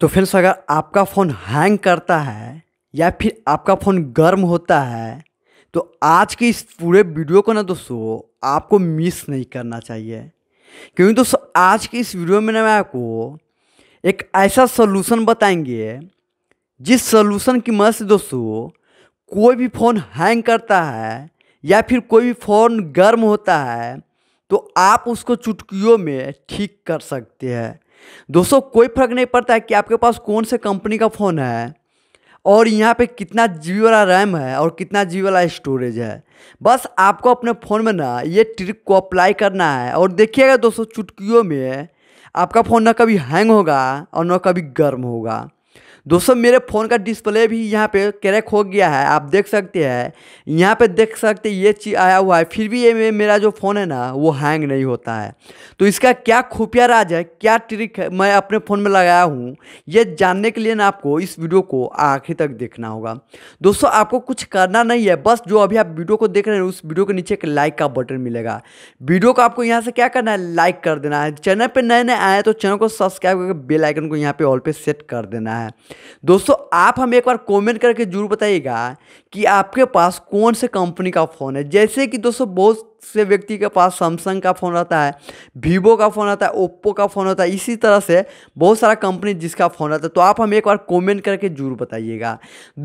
तो फ्रेंड्स अगर आपका फ़ोन हैंग करता है या फिर आपका फ़ोन गर्म होता है तो आज के इस पूरे वीडियो को ना दोस्तों आपको मिस नहीं करना चाहिए क्योंकि दोस्तों आज के इस वीडियो में ना मैं आपको एक ऐसा सोलूसन बताएंगे जिस सोलूसन की मदद से दोस्तों कोई भी फ़ोन हैंग करता है या फिर कोई भी फ़ोन गर्म होता है तो आप उसको चुटकियों में ठीक कर सकते हैं दोस्तों कोई फर्क नहीं पड़ता है कि आपके पास कौन से कंपनी का फ़ोन है और यहाँ पे कितना जी वाला रैम है और कितना जी वाला स्टोरेज है बस आपको अपने फ़ोन में ना ये ट्रिक को अप्लाई करना है और देखिएगा दोस्तों चुटकियों में आपका फ़ोन ना कभी हैंग होगा और ना कभी गर्म होगा दोस्तों मेरे फ़ोन का डिस्प्ले भी यहाँ पे क्रैक हो गया है आप देख सकते हैं यहाँ पे देख सकते ये चीज़ आया हुआ है फिर भी ये मेरा जो फ़ोन है ना वो हैंग नहीं होता है तो इसका क्या खुफिया राज है क्या ट्रिक है मैं अपने फ़ोन में लगाया हूँ ये जानने के लिए ना आपको इस वीडियो को आखिर तक देखना होगा दोस्तों आपको कुछ करना नहीं है बस जो अभी आप वीडियो को देख रहे हैं उस वीडियो के नीचे एक लाइक का बटन मिलेगा वीडियो को आपको यहाँ से क्या करना है लाइक कर देना है चैनल पर नए नए आए तो चैनल को सब्सक्राइब करके बेलाइकन को यहाँ पर ऑल पर सेट कर देना है दोस्तों आप हमें एक बार कमेंट करके जरूर बताइएगा कि आपके पास कौन से कंपनी का फ़ोन है जैसे कि दोस्तों बहुत से व्यक्ति के पास सैमसंग का फ़ोन रहता है वीवो का फ़ोन रहता है ओप्पो का फ़ोन होता है इसी तरह से बहुत सारा कंपनी जिसका फ़ोन रहता है तो आप हमें एक बार कमेंट करके जरूर बताइएगा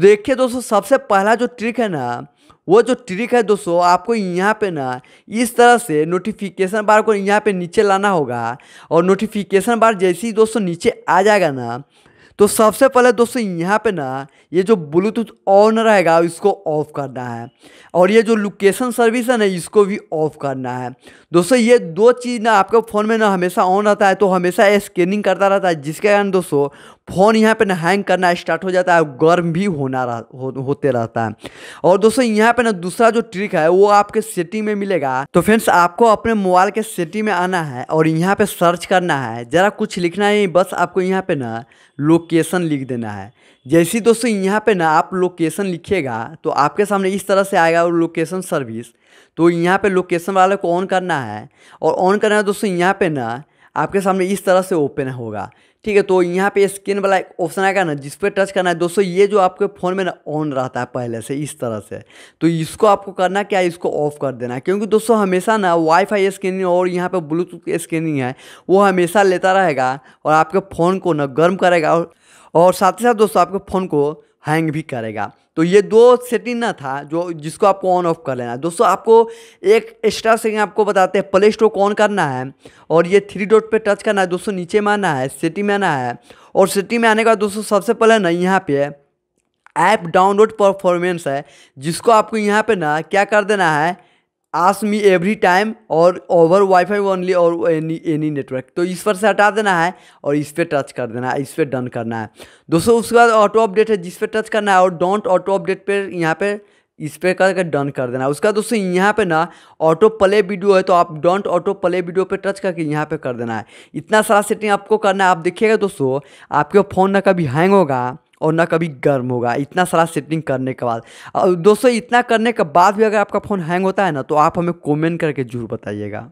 देखिए दोस्तों सबसे पहला जो ट्रिक है ना वो जो ट्रिक है दोस्तों आपको यहाँ पे ना इस तरह से नोटिफिकेशन बार को यहाँ पे नीचे लाना होगा और नोटिफिकेशन बार जैसे ही दोस्तों नीचे आ जाएगा ना तो सबसे पहले दोस्तों यहाँ पे ना ये जो ब्लूटूथ ऑन रहेगा इसको ऑफ करना है और ये जो लोकेशन सर्विस है ना इसको भी ऑफ करना है दोस्तों ये दो चीज़ ना आपके फ़ोन में ना हमेशा ऑन रहता है तो हमेशा स्कैनिंग करता रहता है जिसके कारण दोस्तों फ़ोन यहाँ पे ना हैंग करना स्टार्ट हो जाता है गर्म भी होना रह, हो, होते रहता है और दोस्तों यहाँ पे ना दूसरा जो ट्रिक है वो आपके सेटिंग में मिलेगा तो फ्रेंड्स आपको अपने मोबाइल के सेटिंग में आना है और यहाँ पे सर्च करना है ज़रा कुछ लिखना है बस आपको यहाँ पे ना लोकेशन लिख देना है जैसे दोस्तों यहाँ पे ना आप लोकेशन लिखेगा तो आपके सामने इस तरह से आएगा लोकेशन सर्विस तो यहाँ पे लोकेशन वाले को ऑन करना है और ऑन करना है दोस्तों यहाँ पे ना आपके सामने इस तरह से ओपन होगा ठीक है तो यहाँ पे स्किन वाला एक ऑप्शन आएगा ना जिस पर टच करना है दोस्तों ये जो आपके फ़ोन में ना ऑन रहता है पहले से इस तरह से तो इसको आपको करना क्या है इसको ऑफ कर देना है क्योंकि दोस्तों हमेशा ना वाईफाई स्कैनिंग और यहाँ पे ब्लूटूथ स्कैनिंग है वो हमेशा लेता रहेगा और आपके फ़ोन को ना गर्म करेगा और और साथ ही साथ दोस्तों आपके फ़ोन को हैंग भी करेगा तो ये दो सेटिंग ना था जो जिसको आपको ऑन ऑफ कर लेना है दोस्तों आपको एक एक्स्ट्रा सेटिंग आपको बताते हैं प्ले स्टोर को ऑन करना है और ये थ्री डॉट पे टच करना है दोस्तों नीचे में आना है सेटिंग में आना है और सेटिंग में आने का दोस्तों सबसे पहले ना यहाँ पे ऐप डाउनलोड परफॉर्मेंस है जिसको आपको यहाँ पर ना क्या कर देना है आस मी एवरी टाइम और ओवर वाईफाई ओनली और एनी एनी नेटवर्क तो इस पर से हटा देना है और इस पर टच कर देना है इस पर डन करना है दोस्तों उसके बाद ऑटो अपडेट है जिस पर टच करना है और डोंट ऑटो अपडेट पर यहाँ पे इस पर करके डन कर देना है उसका दोस्तों यहाँ पे ना ऑटो प्ले वीडियो है तो आप डोंट ऑटो प्ले वीडियो पे टच करके यहाँ पे कर देना है इतना सारा सेटिंग आपको करना है आप देखिएगा दोस्तों आपके फ़ोन ना कभी हैंग होगा और ना कभी गर्म होगा इतना सारा सेटिंग करने के बाद और दोस्तों इतना करने के बाद भी अगर आपका फ़ोन हैंग होता है ना तो आप हमें कमेंट करके जरूर बताइएगा